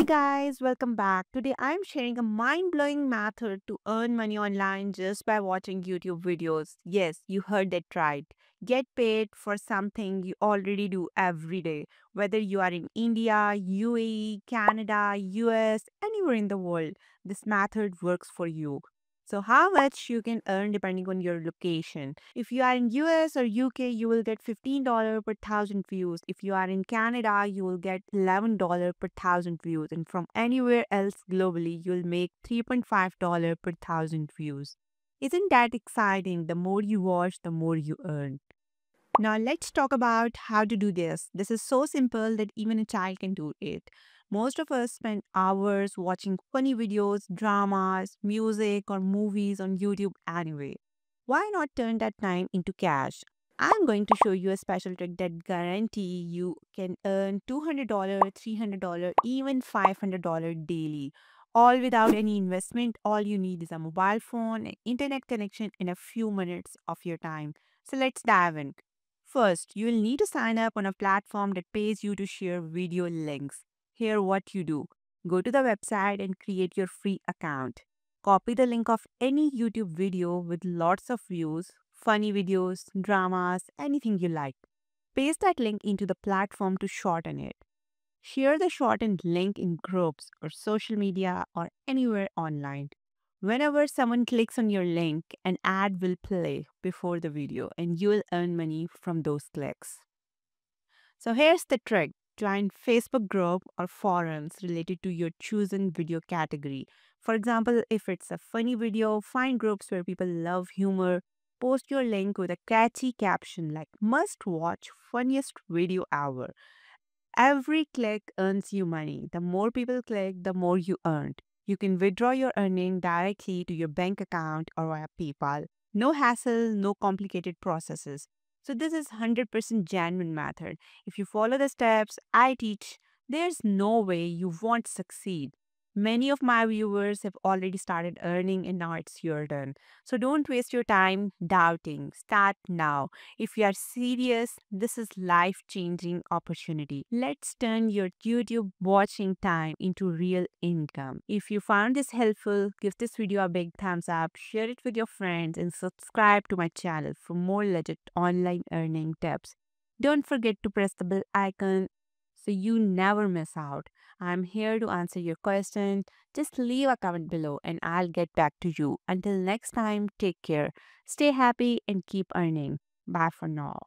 Hey guys, welcome back. Today I'm sharing a mind-blowing method to earn money online just by watching YouTube videos. Yes, you heard that right. Get paid for something you already do every day, whether you are in India, UAE, Canada, US, anywhere in the world. This method works for you. So how much you can earn depending on your location. If you are in US or UK, you will get $15 per thousand views. If you are in Canada, you will get $11 per thousand views. And from anywhere else globally, you'll make $3.5 per thousand views. Isn't that exciting? The more you watch, the more you earn. Now let's talk about how to do this. This is so simple that even a child can do it. Most of us spend hours watching funny videos, dramas, music or movies on YouTube anyway. Why not turn that time into cash? I'm going to show you a special trick that guarantee you can earn $200, $300, even $500 daily. All without any investment, all you need is a mobile phone, an internet connection, and a few minutes of your time. So let's dive in. First, you'll need to sign up on a platform that pays you to share video links. Here what you do. Go to the website and create your free account. Copy the link of any YouTube video with lots of views, funny videos, dramas, anything you like. Paste that link into the platform to shorten it. Share the shortened link in groups or social media or anywhere online. Whenever someone clicks on your link, an ad will play before the video and you will earn money from those clicks. So here's the trick. Join Facebook group or forums related to your chosen video category. For example, if it's a funny video, find groups where people love humor. Post your link with a catchy caption like must watch funniest video hour. Every click earns you money. The more people click, the more you earn. You can withdraw your earning directly to your bank account or via PayPal. No hassle, no complicated processes. So this is 100% genuine method. If you follow the steps I teach, there's no way you won't succeed. Many of my viewers have already started earning and now it's your turn. So don't waste your time doubting. Start now. If you are serious, this is life-changing opportunity. Let's turn your YouTube watching time into real income. If you found this helpful, give this video a big thumbs up, share it with your friends and subscribe to my channel for more legit online earning tips. Don't forget to press the bell icon so you never miss out. I'm here to answer your question. Just leave a comment below and I'll get back to you. Until next time, take care, stay happy, and keep earning. Bye for now.